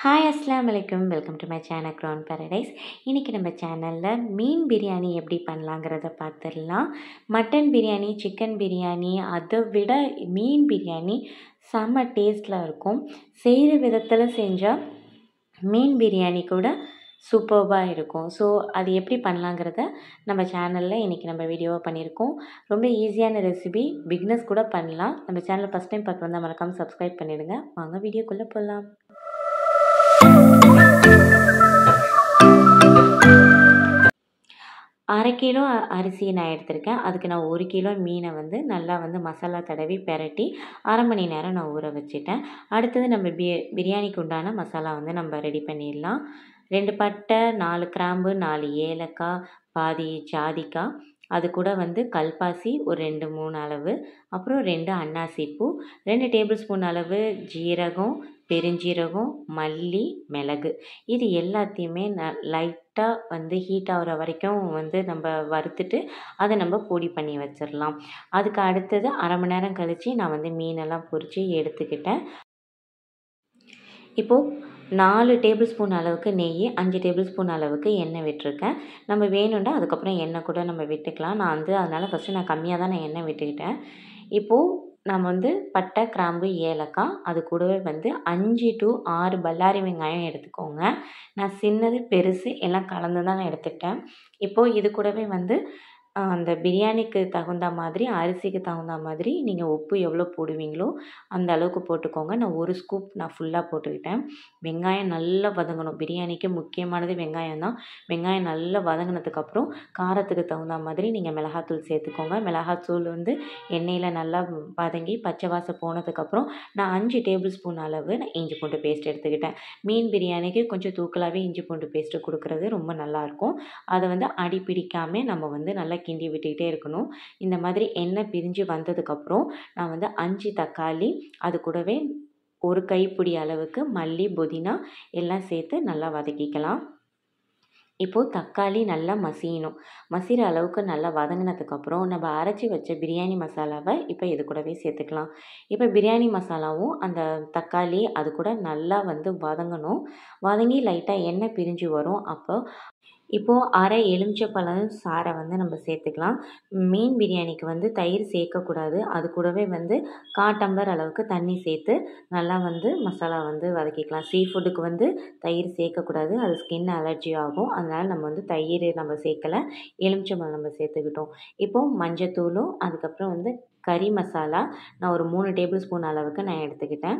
hi அஸ்லாம் வலைக்கம் welcome to my channel crown paradise இன்றைக்கி நம்ம சேனலில் மீன் பிரியாணி எப்படி பண்ணலாங்கிறத பார்த்துடலாம் மட்டன் பிரியாணி சிக்கன் பிரியாணி அதை விட மீன் பிரியாணி செம்ம டேஸ்டில் இருக்கும் செய்கிற விதத்தில் செஞ்சால் மீன் பிரியாணி கூட சூப்பர்வாக இருக்கும் ஸோ அது எப்படி பண்ணலாங்கிறத நம்ம சேனலில் இன்றைக்கி நம்ம வீடியோவாக பண்ணியிருக்கோம் ரொம்ப ஈஸியான ரெசிபி பிக்னஸ் கூட பண்ணலாம் நம்ம சேனலில் ஃபஸ்ட் டைம் பார்த்து வந்தால் மறக்காமல் சப்ஸ்கிரைப் பண்ணிவிடுங்க வாங்க வீடியோக்குள்ளே போடலாம் அரை கிலோ அரிசி நான் எடுத்திருக்கேன் அதுக்கு நான் ஒரு கிலோ மீனை வந்து நல்லா வந்து மசாலா தடவி பெரட்டி அரை மணி நேரம் நான் ஊற வச்சுட்டேன் அடுத்தது நம்ம பி பிரியாணிக்கு உண்டான மசாலா வந்து நம்ம ரெடி பண்ணிடலாம் ரெண்டு பட்டை நாலு கிராம்பு நாலு ஏலக்காய் பாதி ஜாதிக்காய் அது கூட வந்து கல்பாசி ஒரு ரெண்டு மூணு அளவு அப்புறம் ரெண்டு அன்னாசி பூ ரெண்டு டேபிள் ஸ்பூன் அளவு ஜீரகம் பெருஞ்சீரகம் மல்லி மிளகு இது எல்லாத்தையுமே ந லைட்டாக வந்து ஹீட் ஆகிற வரைக்கும் வந்து நம்ம வறுத்துட்டு அதை நம்ம பொடி பண்ணி வச்சிடலாம் அதுக்கு அடுத்தது அரை மணி நேரம் கழித்து நான் வந்து மீனெல்லாம் பொறிச்சு எடுத்துக்கிட்டேன் இப்போது நாலு டேபிள் ஸ்பூன் அளவுக்கு நெய் அஞ்சு டேபிள் ஸ்பூன் அளவுக்கு எண்ணெய் விட்டுருக்கேன் நம்ம வேணும்னா அதுக்கப்புறம் எண்ணெய் கூட நம்ம விட்டுக்கலாம் நான் வந்து அதனால் ஃபஸ்ட்டு நான் கம்மியாக தான் நான் எண்ணெய் விட்டுக்கிட்டேன் இப்போது நம்ம வந்து பட்டை கிராம்பு ஏலக்காய் அது கூடவே வந்து அஞ்சு டு ஆறு பல்லாரி வெங்காயம் எடுத்துக்கோங்க நான் சின்னது பெருசு எல்லாம் கலந்து தான் நான் எடுத்துக்கிட்டேன் இப்போது இது கூடவே வந்து அந்த பிரியாணிக்கு தகுந்த மாதிரி அரிசிக்கு தகுந்த மாதிரி நீங்கள் உப்பு எவ்வளோ போடுவீங்களோ அந்த அளவுக்கு போட்டுக்கோங்க நான் ஒரு ஸ்கூப் நான் ஃபுல்லாக போட்டுக்கிட்டேன் வெங்காயம் நல்லா வதங்கணும் பிரியாணிக்கு முக்கியமானது வெங்காயம் தான் வெங்காயம் நல்லா வதங்கினதுக்கப்புறம் காரத்துக்கு தகுந்த மாதிரி நீங்கள் மிளகாத்தூள் சேர்த்துக்கோங்க மிளகாத்தூள் வந்து எண்ணெயில் நல்லா வதங்கி பச்சை வாசம் போனதுக்கப்புறம் நான் அஞ்சு டேபிள் ஸ்பூன் அளவு நான் இஞ்சி பூண்டு பேஸ்ட் எடுத்துக்கிட்டேன் மீன் பிரியாணிக்கு கொஞ்சம் தூக்கலாகவே இஞ்சி பூண்டு பேஸ்ட்டு கொடுக்குறது ரொம்ப நல்லாயிருக்கும் அதை வந்து அடி பிடிக்காமல் நம்ம வந்து நல்லா கிண்டி விட்டுக்கிட்டே இருக்கணும் இந்த மாதிரி எண்ணெய் பிரிஞ்சு வந்ததுக்கப்புறம் நான் வந்து அஞ்சு தக்காளி அது கூடவே ஒரு கைப்பிடி அளவுக்கு மல்லி புதினா எல்லாம் சேர்த்து நல்லா வதக்கிக்கலாம் இப்போது தக்காளி நல்லா மசியணும் மசிகிற அளவுக்கு நல்லா வதங்கினதுக்கப்புறம் நம்ம அரைச்சி வச்ச பிரியாணி மசாலாவை இப்போ இது கூடவே சேர்த்துக்கலாம் இப்போ பிரியாணி மசாலாவும் அந்த தக்காளி அது கூட நல்லா வந்து வதங்கணும் வதங்கி லைட்டாக எண்ணெய் பிரிஞ்சு வரும் அப்போ இப்போது அரை எலுமிச்சப்பழம் சாறை வந்து நம்ம சேர்த்துக்கலாம் மீன் பிரியாணிக்கு வந்து தயிர் சேர்க்கக்கூடாது அது கூடவே வந்து கா டம்ளர் அளவுக்கு தண்ணி சேர்த்து நல்லா வந்து மசாலா வந்து வதக்கிக்கலாம் சீ ஃபுட்டுக்கு வந்து தயிர் சேர்க்கக்கூடாது அது ஸ்கின் அலர்ஜி ஆகும் அதனால் நம்ம வந்து தயிர் நம்ம சேர்க்கலை எலுமிச்சம்பழம் நம்ம சேர்த்துக்கிட்டோம் இப்போது மஞ்சத்தூளும் அதுக்கப்புறம் வந்து கறி மசாலா நான் ஒரு மூணு டேபிள் ஸ்பூன் அளவுக்கு நான் எடுத்துக்கிட்டேன்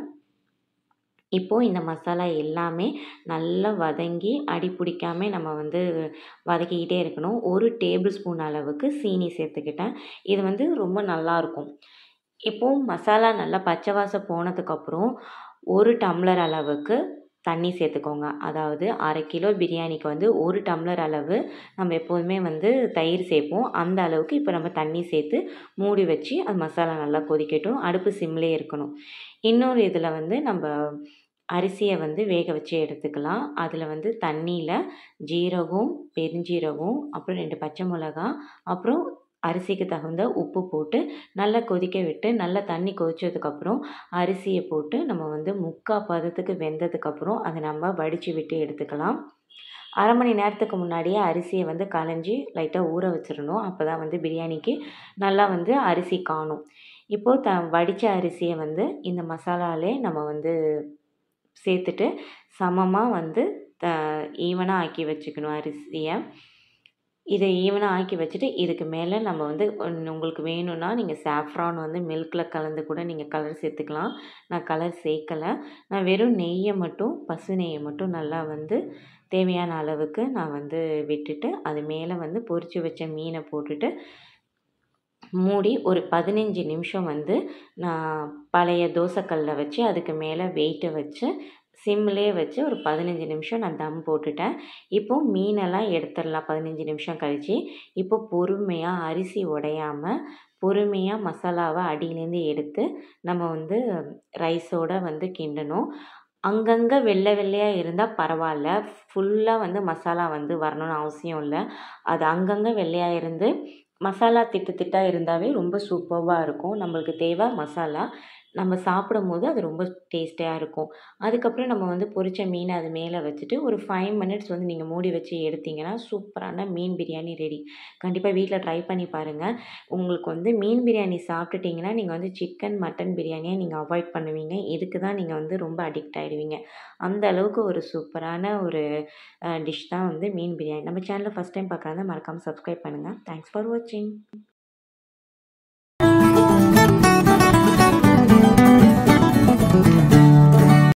இப்போது இந்த மசாலா எல்லாமே நல்லா வதங்கி அடி பிடிக்காம நம்ம வந்து வதக்கிக்கிட்டே இருக்கணும் ஒரு டேபிள் ஸ்பூன் அளவுக்கு சீனி சேர்த்துக்கிட்டேன் இது வந்து ரொம்ப நல்லாயிருக்கும் இப்போது மசாலா நல்லா பச்சை வாசம் போனதுக்கப்புறம் ஒரு டம்ளர் அளவுக்கு தண்ணி சேர்த்துக்கோங்க அதாவது அரை கிலோ பிரியாணிக்கு வந்து ஒரு டம்ளர் அளவு நம்ம எப்போதுமே வந்து தயிர் சேர்ப்போம் அந்த அளவுக்கு இப்போ நம்ம தண்ணி சேர்த்து மூடி வச்சு அது மசாலா நல்லா கொதிக்கட்டும் அடுப்பு சிம்லே இருக்கணும் இன்னொரு இதில் வந்து நம்ம அரிசியை வந்து வேக வச்சு எடுத்துக்கலாம் அதில் வந்து தண்ணியில் ஜீரகம் பெருஞ்சீரகம் அப்புறம் ரெண்டு பச்சை மிளகா அப்புறம் அரிசிக்கு தகுந்த உப்பு போட்டு நல்லா கொதிக்க விட்டு நல்லா தண்ணி கொதித்ததுக்கப்புறம் அரிசியை போட்டு நம்ம வந்து முக்கால் பதத்துக்கு வெந்ததுக்கப்புறம் அதை நம்ம வடித்து விட்டு எடுத்துக்கலாம் அரை மணி நேரத்துக்கு முன்னாடியே அரிசியை வந்து களைஞ்சி லைட்டாக ஊற வச்சிடணும் அப்போ தான் வந்து பிரியாணிக்கு நல்லா வந்து அரிசி காணும் இப்போது த வடித்த அரிசியை வந்து இந்த மசாலாலே நம்ம வந்து சேர்த்துட்டு சமமாக வந்து த ஈவனாக ஆக்கி வச்சுக்கணும் அரிசியை இதை ஈவனாக ஆக்கி வச்சுட்டு இதுக்கு மேலே நம்ம வந்து உங்களுக்கு வேணும்னா நீங்கள் சாஃப்ரான் வந்து மில்கில் கலந்து கூட நீங்கள் கலர் சேர்த்துக்கலாம் நான் கலர் சேர்க்கலை நான் வெறும் நெய்யை மட்டும் பசு நெய்யை மட்டும் நல்லா வந்து தேவையான அளவுக்கு நான் வந்து விட்டுட்டு அது மேலே வந்து பொரித்து வச்ச மீனை போட்டுட்டு மூடி ஒரு பதினஞ்சு நிமிஷம் வந்து நான் பழைய தோசைக்கல்லில் வச்சு அதுக்கு மேலே வெயிட்டை வச்சு சிம்லேயே வச்சு ஒரு பதினஞ்சு நிமிஷம் நான் தம் போட்டுட்டேன் இப்போது மீனெல்லாம் எடுத்துடலாம் பதினஞ்சு நிமிஷம் கழித்து இப்போ பொறுமையாக அரிசி உடையாமல் பொறுமையாக மசாலாவை அடியிலேருந்து எடுத்து நம்ம வந்து ரைஸோடு வந்து கிண்டணும் அங்கங்கே வெள்ளை வெள்ளையாக இருந்தால் பரவாயில்ல ஃபுல்லாக வந்து மசாலா வந்து வரணும்னு அவசியம் இல்லை அது அங்கங்கே வெள்ளையாக இருந்து மசாலா திட்டு திட்டாக இருந்தாவே ரொம்ப சூப்பராக இருக்கும் நம்மளுக்கு தேவை மசாலா நம்ம சாப்பிடும் போது அது ரொம்ப டேஸ்ட்டியாக இருக்கும் அதுக்கப்புறம் நம்ம வந்து பொரித்த மீனை அது மேலே வச்சுட்டு ஒரு ஃபைவ் மினிட்ஸ் வந்து நீங்கள் மூடி வச்சு எடுத்திங்கன்னா சூப்பரான மீன் பிரியாணி ரெடி கண்டிப்பாக வீட்டில் ட்ரை பண்ணி பாருங்கள் உங்களுக்கு வந்து மீன் பிரியாணி சாப்பிட்டுட்டிங்கன்னா நீங்கள் வந்து சிக்கன் மட்டன் பிரியாணியை நீங்கள் அவாய்ட் பண்ணுவீங்க இதுக்கு தான் நீங்கள் வந்து ரொம்ப அடிக்ட் ஆகிடுவீங்க அந்த அளவுக்கு ஒரு சூப்பரான ஒரு டிஷ் தான் வந்து மீன் பிரியாணி நம்ம சேனலில் ஃபஸ்ட் டைம் பார்க்குறாங்க மறக்காமல் சப்ஸ்கிரைப் பண்ணுங்கள் தேங்க்ஸ் ஃபார் வாட்சிங்